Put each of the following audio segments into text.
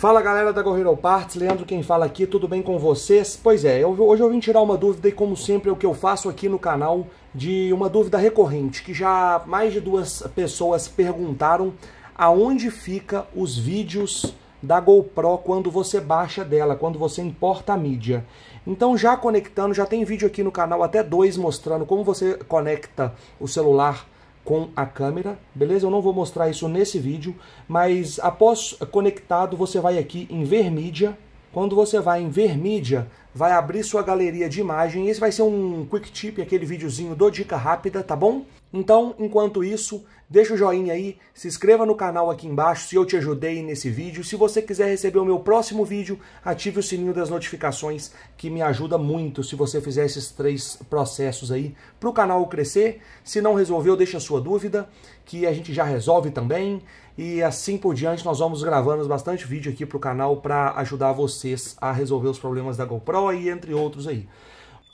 Fala galera da Gorhero Parts, Leandro quem fala aqui, tudo bem com vocês? Pois é, eu, hoje eu vim tirar uma dúvida e como sempre é o que eu faço aqui no canal, de uma dúvida recorrente, que já mais de duas pessoas perguntaram aonde fica os vídeos da GoPro quando você baixa dela, quando você importa a mídia. Então já conectando, já tem vídeo aqui no canal, até dois mostrando como você conecta o celular com a câmera, beleza? Eu não vou mostrar isso nesse vídeo, mas após conectado, você vai aqui em ver mídia. Quando você vai em ver mídia, vai abrir sua galeria de imagem. Esse vai ser um quick tip, aquele videozinho do dica rápida, tá bom? Então, enquanto isso, Deixa o joinha aí, se inscreva no canal aqui embaixo se eu te ajudei nesse vídeo. Se você quiser receber o meu próximo vídeo, ative o sininho das notificações que me ajuda muito se você fizer esses três processos aí para o canal crescer. Se não resolveu, deixa a sua dúvida que a gente já resolve também. E assim por diante, nós vamos gravando bastante vídeo aqui para o canal para ajudar vocês a resolver os problemas da GoPro e entre outros aí.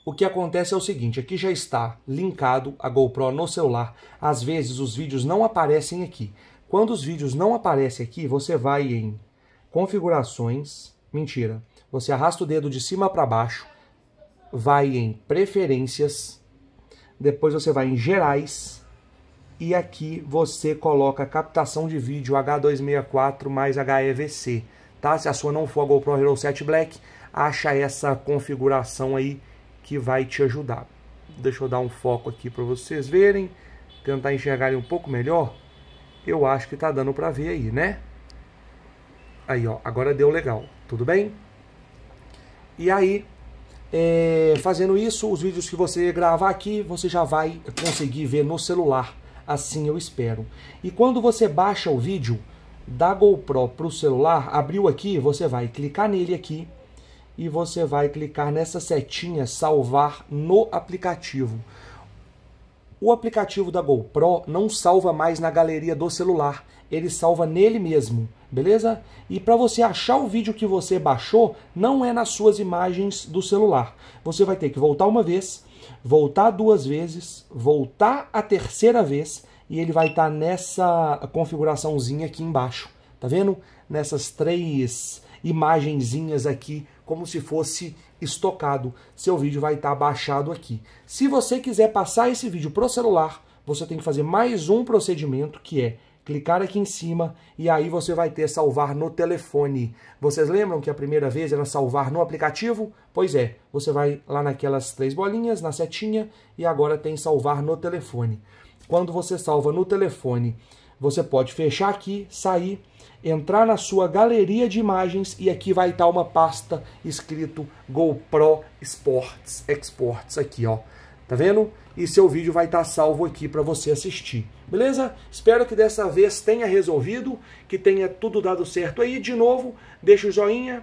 O que acontece é o seguinte, aqui já está linkado a GoPro no celular. Às vezes os vídeos não aparecem aqui. Quando os vídeos não aparecem aqui, você vai em configurações, mentira, você arrasta o dedo de cima para baixo, vai em preferências, depois você vai em gerais e aqui você coloca captação de vídeo H264 mais HEVC, tá? Se a sua não for a GoPro Hero 7 Black, acha essa configuração aí que vai te ajudar. Deixa eu dar um foco aqui para vocês verem, tentar enxergar um pouco melhor. Eu acho que está dando para ver aí, né? Aí, ó, agora deu legal, tudo bem? E aí, é, fazendo isso, os vídeos que você gravar aqui, você já vai conseguir ver no celular. Assim eu espero. E quando você baixa o vídeo da GoPro para o celular, abriu aqui, você vai clicar nele aqui e você vai clicar nessa setinha salvar no aplicativo. O aplicativo da GoPro não salva mais na galeria do celular, ele salva nele mesmo, beleza? E para você achar o vídeo que você baixou, não é nas suas imagens do celular. Você vai ter que voltar uma vez, voltar duas vezes, voltar a terceira vez e ele vai estar tá nessa configuraçãozinha aqui embaixo, tá vendo? Nessas três imagenzinhas aqui, como se fosse estocado. Seu vídeo vai estar tá baixado aqui. Se você quiser passar esse vídeo para o celular, você tem que fazer mais um procedimento que é clicar aqui em cima e aí você vai ter salvar no telefone. Vocês lembram que a primeira vez era salvar no aplicativo? Pois é, você vai lá naquelas três bolinhas, na setinha, e agora tem salvar no telefone. Quando você salva no telefone você pode fechar aqui, sair, entrar na sua galeria de imagens e aqui vai estar uma pasta escrito GoPro Sports Exports aqui, ó. Tá vendo? E seu vídeo vai estar salvo aqui para você assistir. Beleza? Espero que dessa vez tenha resolvido, que tenha tudo dado certo aí. De novo, deixa o joinha,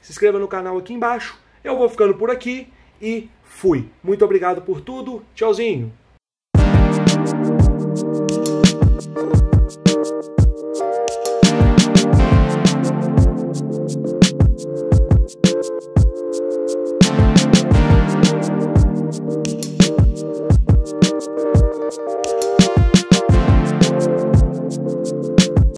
se inscreva no canal aqui embaixo. Eu vou ficando por aqui e fui. Muito obrigado por tudo. Tchauzinho.